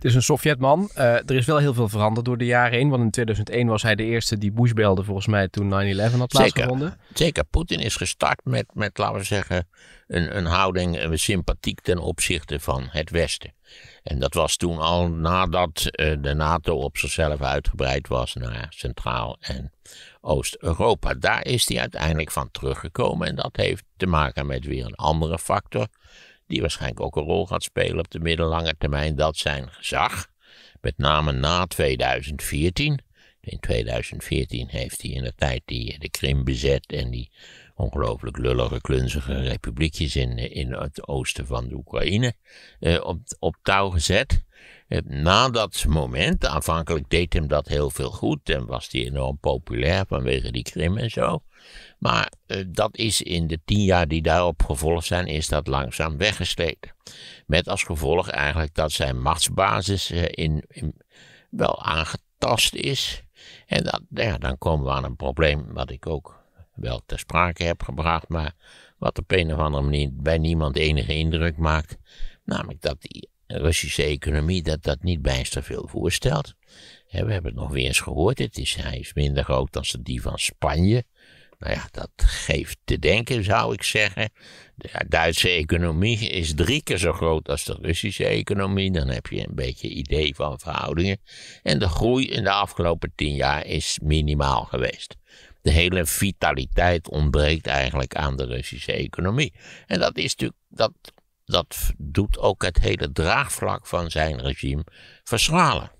Het is een Sovjetman. Eh, er is wel heel veel veranderd door de jaren heen. Want in 2001 was hij de eerste die Bush belde, volgens mij, toen 9-11 had plaatsgevonden. Zeker, zeker. Poetin is gestart met, met, laten we zeggen, een, een houding sympathiek ten opzichte van het Westen. En dat was toen al nadat eh, de NATO op zichzelf uitgebreid was naar Centraal- en Oost-Europa. Daar is hij uiteindelijk van teruggekomen. En dat heeft te maken met weer een andere factor die waarschijnlijk ook een rol gaat spelen op de middellange termijn, dat zijn gezag, met name na 2014. In 2014 heeft hij in de tijd die de Krim bezet en die ongelooflijk lullige, klunzige republiekjes in, in het oosten van de Oekraïne eh, op, op touw gezet. Eh, na dat moment, aanvankelijk deed hem dat heel veel goed en was hij enorm populair vanwege die Krim en zo. Maar eh, dat is in de tien jaar die daarop gevolgd zijn, is dat langzaam weggesleten. Met als gevolg eigenlijk dat zijn machtsbasis eh, in, in, wel aangetast is. En dat, ja, dan komen we aan een probleem wat ik ook wel ter sprake heb gebracht, maar wat op een of andere manier bij niemand enige indruk maakt. Namelijk dat die Russische economie dat dat niet bijster veel voorstelt. we hebben het nog weer eens gehoord, het is, hij is minder groot dan die van Spanje. Nou ja, dat geeft te denken, zou ik zeggen. De Duitse economie is drie keer zo groot als de Russische economie. Dan heb je een beetje idee van verhoudingen. En de groei in de afgelopen tien jaar is minimaal geweest. De hele vitaliteit ontbreekt eigenlijk aan de Russische economie. En dat is natuurlijk. Dat, dat doet ook het hele draagvlak van zijn regime verschralen.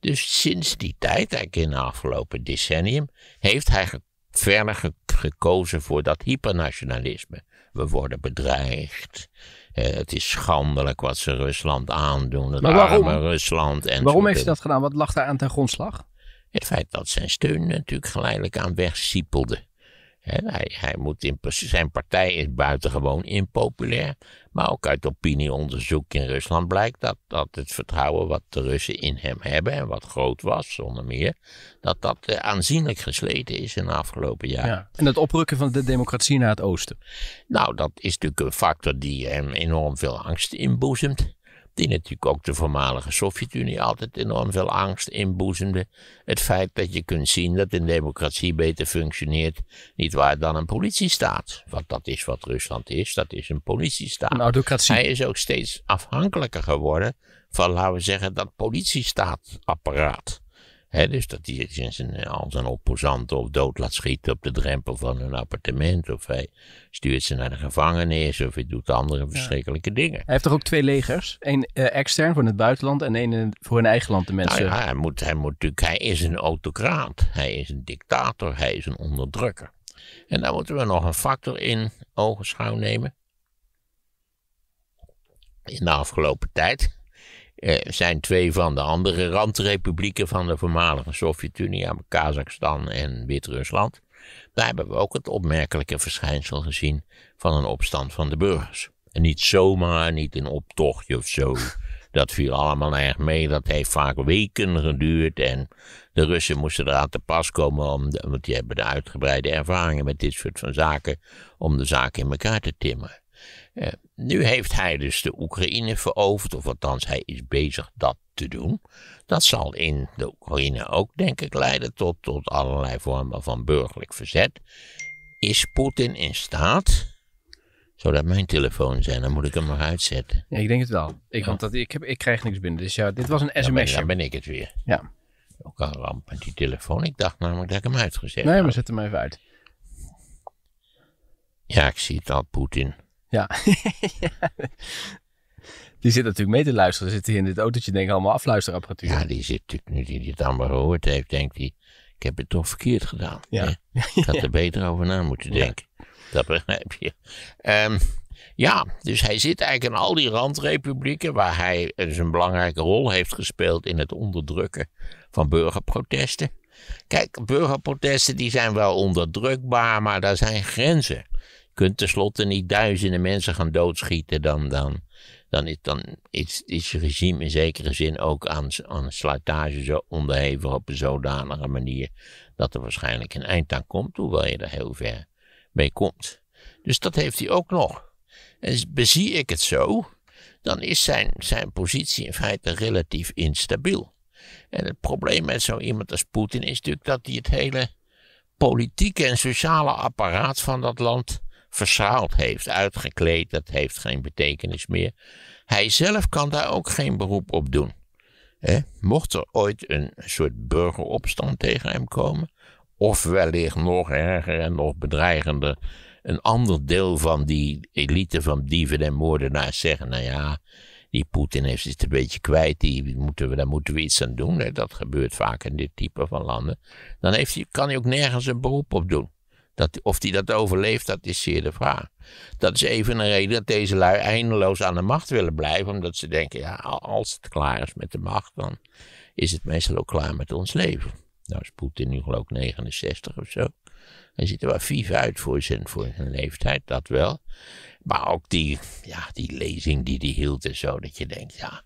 Dus sinds die tijd, eigenlijk in de afgelopen decennium, heeft hij verder gekozen voor dat hypernationalisme. We worden bedreigd. Eh, het is schandelijk wat ze Rusland aandoen. Het waarom? arme Rusland. En waarom heeft ze dat gedaan? Wat lag daar aan ten grondslag? Het feit dat zijn steun natuurlijk geleidelijk aan wegsiepelde hij, moet in, zijn partij is buitengewoon impopulair. Maar ook uit opinieonderzoek in Rusland blijkt dat, dat het vertrouwen wat de Russen in hem hebben, en wat groot was zonder meer, dat dat eh, aanzienlijk gesleten is in de afgelopen jaren. Ja. En het oprukken van de democratie naar het oosten? Nou, dat is natuurlijk een factor die hem enorm veel angst inboezemt die natuurlijk ook de voormalige Sovjet-Unie altijd enorm veel angst inboezemde. Het feit dat je kunt zien dat een democratie beter functioneert, niet waar dan een politiestaat. Want dat is wat Rusland is, dat is een politiestaat. Een autocratie. Hij is ook steeds afhankelijker geworden van, laten we zeggen, dat politiestaatapparaat dus dat hij zijn, eh, al zijn opposanten of dood laat schieten op de drempel van hun appartement. Of hij stuurt ze naar de gevangenis. Of hij doet andere verschrikkelijke dingen. Hij heeft toch ook twee legers? Eén eh, extern voor het buitenland en één eh, voor hun eigen land, de nou mensen. ja, hij, moet, hij, moet hij is een autocraat. Hij is een dictator. Hij is een onderdrukker. En daar moeten we nog een factor in schouw nemen. In de afgelopen tijd eh, zijn twee van de andere randrepublieken van de voormalige Sovjet-Unie, Kazachstan en Wit-Rusland. Daar hebben we ook het opmerkelijke verschijnsel gezien van een opstand van de burgers. En niet zomaar, niet een optochtje of zo. Dat viel allemaal erg mee. Dat heeft vaak weken geduurd. En de Russen moesten eraan te pas komen, om want die hebben de uitgebreide ervaringen met dit soort van zaken, om de zaak in elkaar te timmeren. Eh, nu heeft hij dus de Oekraïne veroverd, of althans hij is bezig dat te doen. Dat zal in de Oekraïne ook, denk ik, leiden tot, tot allerlei vormen van burgerlijk verzet. Is Poetin in staat zodat mijn telefoon zijn, dan moet ik hem maar uitzetten. Ja, ik denk het wel. Ik, Want dat, ik, heb, ik krijg niks binnen. Dus ja, dit was een sms. Dan, ben, dan ben ik het weer. Ja. Ook al ramp met die telefoon. Ik dacht namelijk dat ik hem uitgezet Nee, maar zet hem even uit. Ja, ik zie het al, Poetin. Ja. die zit natuurlijk mee te luisteren. Zit hier in dit autootje, denk ik, allemaal afluisterapparatuur. Ja, die zit natuurlijk, nu die het allemaal gehoord heeft, denkt hij, ik heb het toch verkeerd gedaan. Ik had er beter over na moeten denken. Dat begrijp je. Ehm, ja, dus hij zit eigenlijk in al die randrepublieken waar hij dus een belangrijke rol heeft gespeeld in het onderdrukken van burgerprotesten. Kijk, burgerprotesten die zijn wel onderdrukbaar, maar daar zijn grenzen kunt tenslotte niet duizenden mensen gaan doodschieten. Dan, dan, dan, is, dan is, is het regime in zekere zin ook aan, aan slijtage zo onderhevig op een zodanige manier dat er waarschijnlijk een eind aan komt, hoewel je er heel ver mee komt. Dus dat heeft hij ook nog. En bezie ik het zo, dan is zijn, zijn positie in feite relatief instabiel. En het probleem met zo iemand als Poetin is natuurlijk dat hij het hele politieke en sociale apparaat van dat land verschaald heeft, uitgekleed, dat heeft geen betekenis meer. Hij zelf kan daar ook geen beroep op doen. Mocht er ooit een soort burgeropstand tegen hem komen, of wellicht nog erger en nog bedreigender, een ander deel van die elite van dieven en moordenaars zeggen: Nou ja, die Poetin heeft het een beetje kwijt, die moeten we, daar moeten we iets aan doen. Dat gebeurt vaak in dit type van landen. Dan heeft hij, kan hij ook nergens een beroep op doen. Dat, of die dat overleeft, dat is zeer de vraag. Dat is even een reden dat deze lui eindeloos aan de macht willen blijven. Omdat ze denken, ja, als het klaar is met de macht, dan is het meestal ook klaar met ons leven. Nou is Poetin nu geloof ik 69 of zo. Hij ziet er wel vief uit voor zijn, voor zijn leeftijd, dat wel. Maar ook die, ja, die lezing die hij hield en zo, dat je denkt, ja,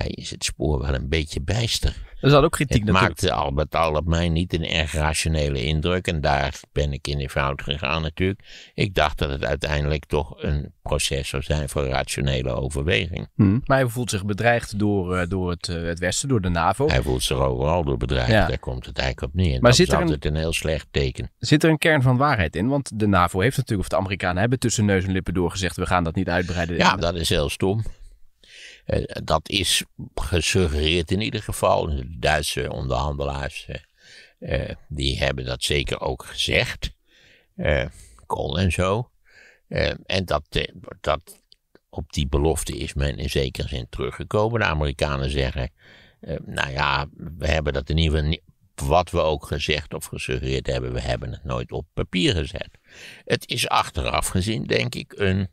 hij is het spoor wel een beetje bijster. Er zat ook kritiek het natuurlijk. maakte al met al op mij niet een erg rationele indruk. En daar ben ik in de fout gegaan natuurlijk. Ik dacht dat het uiteindelijk toch een proces zou zijn voor rationele overweging. Hmm. Maar hij voelt zich bedreigd door, eh, door het, eh, het Westen, door de NAVO. Hij voelt zich overal door bedreigd. Daar komt het eigenlijk op neer. maar dat zit is er altijd een, een heel slecht teken. Zit er een kern van waarheid in? Want de NAVO heeft natuurlijk, of de Amerikanen hebben tussen neus en lippen doorgezegd... we gaan dat niet uitbreiden. Ja, dat is heel stom. Eh, dat is gesuggereerd in ieder geval. De Duitse onderhandelaars eh, eh, die hebben dat zeker ook gezegd. Kool en zo. en dat, dat op die belofte is men in zekere zin teruggekomen. De Amerikanen zeggen, nou ja, we hebben dat in ieder geval wat we ook gezegd of gesuggereerd hebben, we hebben het nooit op papier gezet. Het is achteraf gezien, denk ik, een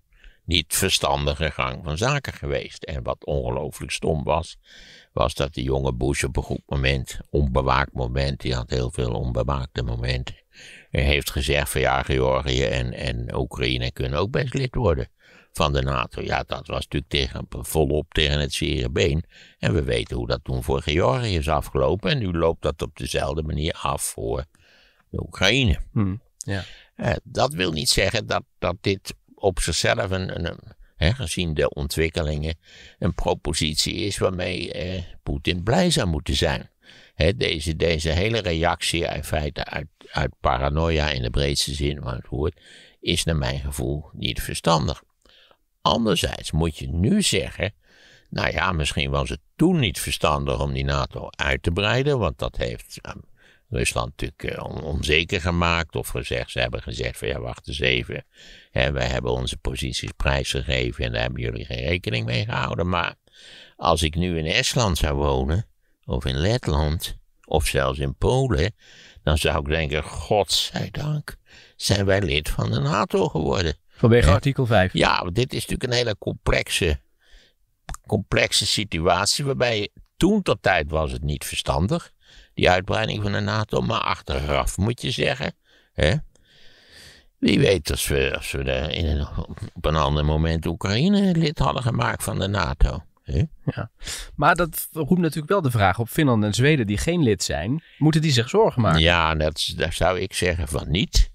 niet verstandige gang van zaken geweest. En wat ongelooflijk stom was, was dat de jonge Bush op een goed moment, onbewaakt moment, die had heel veel onbewaakte momenten, heeft gezegd van ja, Georgië en, en Oekraïne kunnen ook best lid worden van de NATO. Ja, dat was natuurlijk tegen, volop tegen het zere been. En we weten hoe dat toen voor Georgië is afgelopen. En nu loopt dat op dezelfde manier af voor de Oekraïne. Hmm, ja. Eh, dat wil niet zeggen dat, dat dit op zichzelf een, een gezien de ontwikkelingen, een propositie is waarmee eh, Poetin blij zou moeten zijn. deze, deze hele reactie in feite uit, uit paranoia in de breedste zin van het woord, is naar mijn gevoel niet verstandig. Anderzijds moet je nu zeggen, nou ja, misschien was het toen niet verstandig om die NATO uit te breiden, want dat heeft ehm, Rusland natuurlijk eh, onzeker gemaakt. Of gezegd, ze hebben gezegd van ja, wacht eens even. wij hebben onze posities prijsgegeven en daar hebben jullie geen rekening mee gehouden. Maar als ik nu in Estland zou wonen, of in Letland, of zelfs in Polen, dan zou ik denken, godzijdank, zijn wij lid van de NATO geworden. Vanwege artikel 5. Ja, want dit is natuurlijk een hele complexe, complexe situatie waarbij toen tot tijd was het niet verstandig die uitbreiding van de NATO maar achteraf moet je zeggen. Hè? Wie weet als we, als we in een, op een ander moment Oekraïne lid hadden gemaakt van de NATO. Hè? Ja. Maar dat roept natuurlijk wel de vraag op Finland en Zweden die geen lid zijn. Moeten die zich zorgen maken? Ja, dat, daar zou ik zeggen van niet.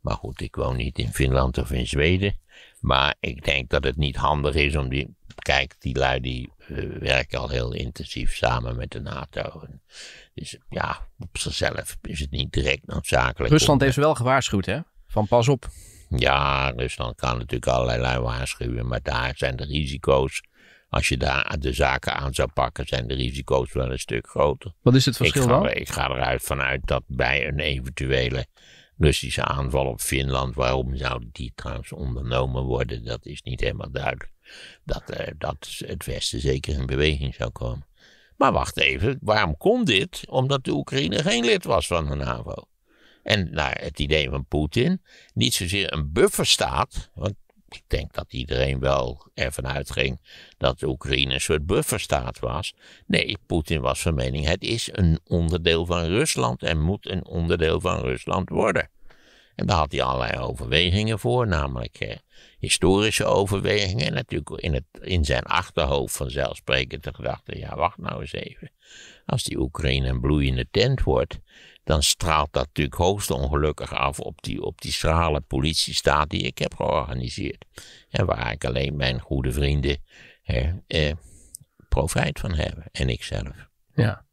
Maar goed, ik woon niet in Finland of in Zweden. Maar ik denk dat het niet handig is om die. Kijk, die lui die eh, werken al heel intensief samen met de NATO. dus ja, op zichzelf is het niet direct noodzakelijk. Rusland heeft wel gewaarschuwd, hè? Van pas op. Ja, Rusland kan natuurlijk allerlei lui waarschuwen, maar daar zijn de risico's. Als je daar de zaken aan zou pakken, zijn de risico's wel een stuk groter. Wat is het verschil ik ga, dan? Ik ga eruit vanuit dat bij een eventuele Russische aanval op Finland. Waarom zou die trouwens ondernomen worden? Dat is niet helemaal duidelijk. Dat, eh, dat het Westen zeker in beweging zou komen. Maar wacht even, waarom kon dit? Omdat de Oekraïne geen lid was van de NAVO. En naar nou, het idee van Poetin, niet zozeer een bufferstaat, want ik denk dat iedereen wel ervan uitging dat de Oekraïne een soort bufferstaat was. Nee, Poetin was van mening het is een onderdeel van Rusland en moet een onderdeel van Rusland worden. En daar had hij allerlei overwegingen voor, namelijk eh, historische overwegingen. En natuurlijk in, het, in zijn achterhoofd vanzelfsprekend de gedachte: ja, wacht nou eens even. Als die Oekraïne een bloeiende tent wordt, dan straalt dat natuurlijk hoogst ongelukkig af op die, op die schrale politiestaat die ik heb georganiseerd. En waar ik alleen mijn goede vrienden eh, eh, profijt van hebben en ikzelf. Ja.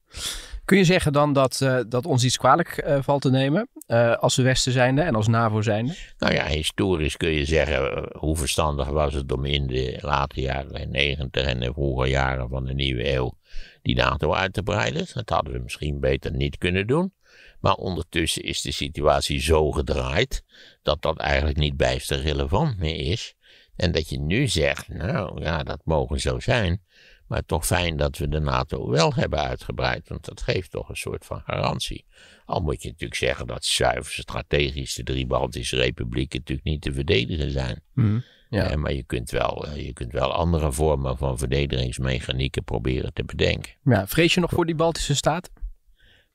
Kun je zeggen dan dat, eh, dat ons iets kwalijk eh, valt te nemen eh, als we Westen zijnde en als NAVO zijnde? Nou ja, historisch kun je zeggen hoe verstandig was het om in de late jaren 90 en de vroege jaren van de nieuwe eeuw die NATO uit te breiden. Dat hadden we misschien beter niet kunnen doen. Maar ondertussen is de situatie zo gedraaid dat dat eigenlijk niet bijster relevant meer is. En dat je nu zegt, nou ja, dat mogen zo zijn. Maar toch fijn dat we de NATO wel hebben uitgebreid, want dat geeft toch een soort van garantie. Al moet je natuurlijk zeggen dat zuiver strategisch de drie Baltische republieken natuurlijk niet te verdedigen zijn. Mhm. ja. Eh, maar je kunt, wel, eh, je kunt wel andere vormen van verdedigingsmechanieken proberen te bedenken. Ja, vrees je nog voor die Baltische staat?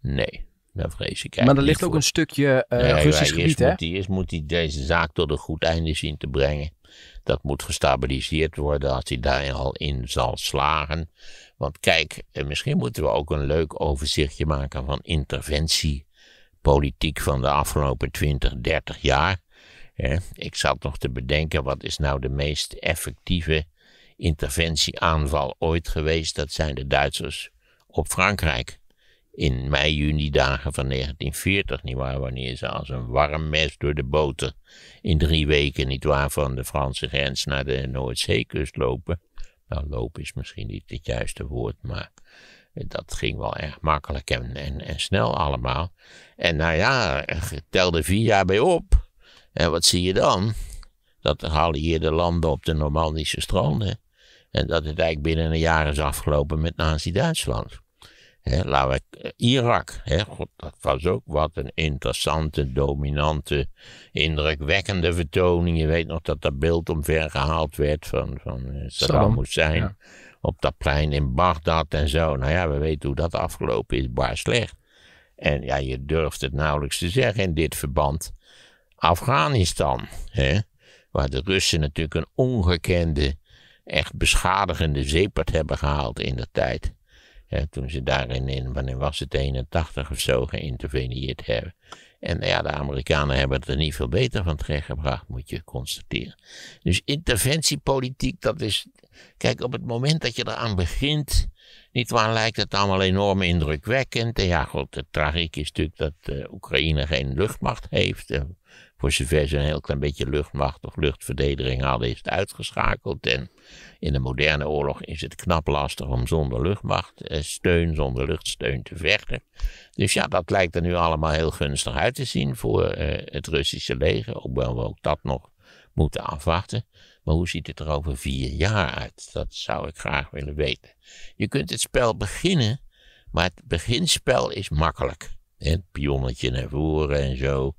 Nee, dat vrees ik Maar er ligt ook een stukje uh, Russisch gebied, hè? die, eerst moet hij deze zaak tot een goed einde zien te brengen. Dat moet gestabiliseerd worden als hij daar al in zal slagen. Want kijk, eh, misschien moeten we ook een leuk overzichtje maken van interventiepolitiek van de afgelopen 20, 30 jaar. Ik zat nog te bedenken, wat is nou de meest effectieve interventieaanval ooit geweest? Dat zijn de Duitsers op Frankrijk in mei-juni dagen van 1940, nietwaar, wanneer ze als een warm mes door de boten in drie weken, nietwaar, van de Franse grens naar de Noordzeekust lopen. Nou, lopen is misschien niet het juiste woord, maar dat ging wel erg makkelijk en, en, en snel allemaal. En nou ja, tel er vier jaar bij op. En wat zie je dan? Dat halen hier de landen op de Normandische stranden. En dat het eigenlijk binnen een jaar is afgelopen met Nazi-Duitsland. He, laten we, eh, Irak, he, God, dat was ook wat een interessante, dominante, indrukwekkende vertoning. Je weet nog dat dat beeld omver gehaald werd van, van eh, Saddam Hussein ja. op dat plein in Bagdad en zo. Nou ja, we weten hoe dat afgelopen is, baar slecht. En ja, je durft het nauwelijks te zeggen in dit verband. Afghanistan, he, waar de Russen natuurlijk een ongekende, echt beschadigende zeepert hebben gehaald in de tijd toen ze daarin in, wanneer was het, 81 of zo, geïnterveneerd hebben. En ja, de Amerikanen hebben het er niet veel beter van terechtgebracht, moet je constateren. Dus interventiepolitiek, dat is. Kijk, op het moment dat je eraan begint, niet waar lijkt het allemaal nou enorm indrukwekkend. En ja, god, de tragiek is natuurlijk dat eh, Oekraïne geen luchtmacht heeft. Eh, voor zover ze een heel klein beetje luchtmacht of luchtverdediging hadden, is het uitgeschakeld. En in de moderne oorlog is het knap lastig om zonder luchtmachtsteun, eh, zonder luchtsteun te vechten. Dus ja, dat lijkt er nu allemaal heel gunstig uit te zien voor het Russische leger. Hoewel we ook dat nog moeten afwachten. Maar hoe ziet het er over vier jaar uit? Dat zou ik graag willen weten. Je kunt het spel beginnen, maar het beginspel is makkelijk. Het pionnetje naar voren en zo.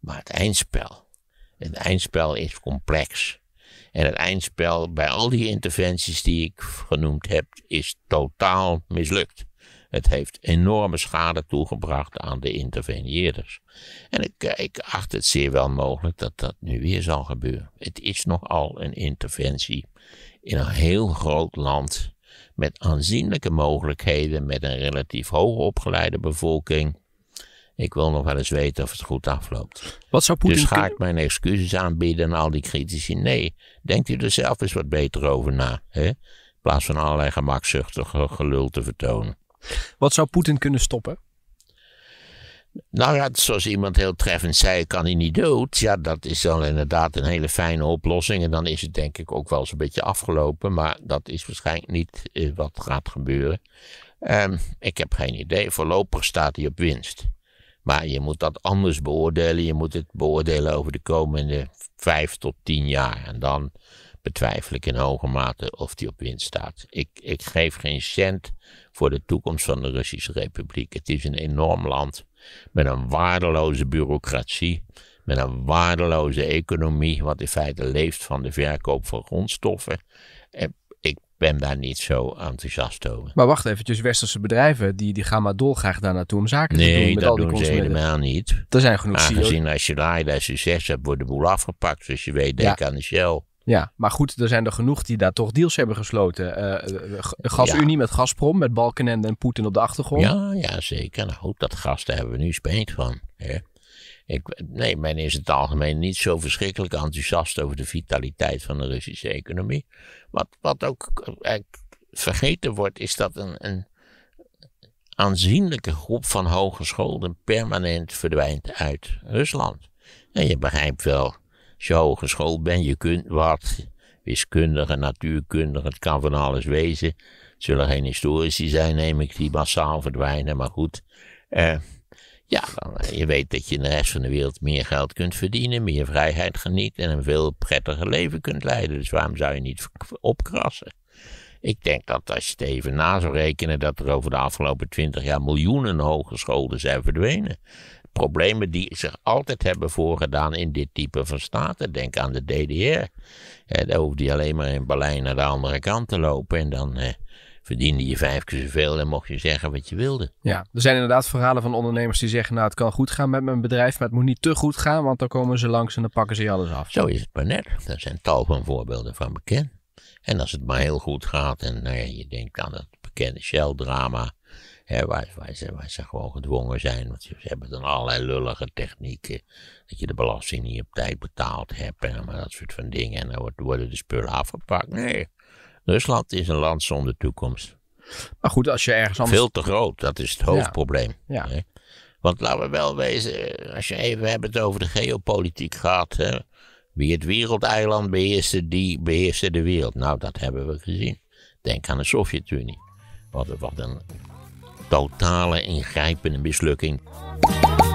Maar het eindspel. Het eindspel is complex. En het eindspel bij al die interventies die ik genoemd heb, is totaal mislukt. Het heeft enorme schade toegebracht aan de interveneerders. En ik, eh, ik acht het zeer wel mogelijk dat dat nu weer zal gebeuren. Het is nogal een interventie in een heel groot land met aanzienlijke mogelijkheden, met een relatief hoog opgeleide bevolking. Ik wil nog wel eens weten of het goed afloopt. Wat zou Poetin dus ga ik mijn excuses aanbieden aan al die critici? Nee, denkt u er zelf eens wat beter over na. Hè? In plaats van allerlei gemakzuchtige gelul te vertonen. Wat zou Poetin kunnen stoppen? Nou ja, zoals iemand heel treffend zei, kan hij niet dood. Ja, dat is dan inderdaad een hele fijne oplossing. En dan is het denk ik ook wel eens een beetje afgelopen. Maar dat is waarschijnlijk niet eh, wat gaat gebeuren. Ehm, ik heb geen idee. Voorlopig staat hij op winst. Maar je moet dat anders beoordelen. Je moet het beoordelen over de komende vijf tot tien jaar. En dan betwijfel ik in hoge mate of die op winst staat. Ik, ik geef geen cent voor de toekomst van de Russische Republiek. Het is een enorm land met een waardeloze bureaucratie, met een waardeloze economie, wat in feite leeft van de verkoop van grondstoffen. En ben daar niet zo enthousiast over. Maar wacht eventjes, westerse bedrijven die, die gaan maar dolgraag daar naartoe om zaken te doen. Nee, dat al doen ze helemaal niet. Er zijn genoeg Aangezien e als je daar succes hebt, wordt de boel afgepakt. Dus je weet, denk aan de Shell. Ja, maar goed, er zijn er genoeg die daar toch deals hebben gesloten. Eh, eh, eh, Gasunie met Gazprom, met Balkenende en Poetin op de achtergrond. Ja, ja zeker. Nou, dat gas, daar hebben we nu spijt van. Hè? Ik, nee, men is het algemeen niet zo verschrikkelijk enthousiast over de vitaliteit van de Russische economie. Wat, wat ook eh, eh, vergeten wordt, is dat een, een aanzienlijke groep van hogescholen permanent verdwijnt uit Rusland. En je begrijpt wel, als je hogeschool bent, je kunt wat. Wiskundige, natuurkundige, het kan van alles wezen. Het zullen geen historici zijn, neem ik, die massaal verdwijnen, maar goed. Eh, ja, eh, je weet dat je in de rest van de wereld meer geld kunt verdienen, meer vrijheid geniet en een veel prettiger leven kunt leiden. Dus waarom zou je niet opkrassen? Ik denk dat als je het even na zou rekenen, dat er over de afgelopen twintig jaar miljoenen hogescholen zijn verdwenen. Problemen die zich altijd hebben voorgedaan in dit type van staten. Denk aan de DDR. Eh, daar hoefde alleen maar in Berlijn naar de andere kant te lopen en dan. Eh, verdiende je vijf keer zoveel en mocht je zeggen wat je wilde. Ja, er zijn inderdaad verhalen van ondernemers die zeggen, nou het kan goed gaan met mijn bedrijf, maar het moet niet te goed gaan, want dan komen ze langs en dan pakken ze je alles af. Zo is het maar net. Er zijn tal van voorbeelden van bekend. En als het maar heel goed gaat en nou ja, je denkt aan dat bekende Shell-drama, waar, ze, gewoon gedwongen zijn. Want ze hebben dan allerlei lullige technieken. Dat je de belasting niet op tijd betaald hebt. En dat soort van dingen. En dan worden de spullen afgepakt. Nee, Rusland is een land zonder toekomst. Maar goed, als je ergens anders... Veel te groot, dat is het hoofdprobleem. Ja. Want laten we wel wezen, als je even het over de geopolitiek gehad, Hè? Wie het wereldeiland beheerste, die beheerste de wereld. Nou, dat hebben we gezien. Denk aan de Sovjet-Unie. Wat, wat een totale ingrijpende mislukking.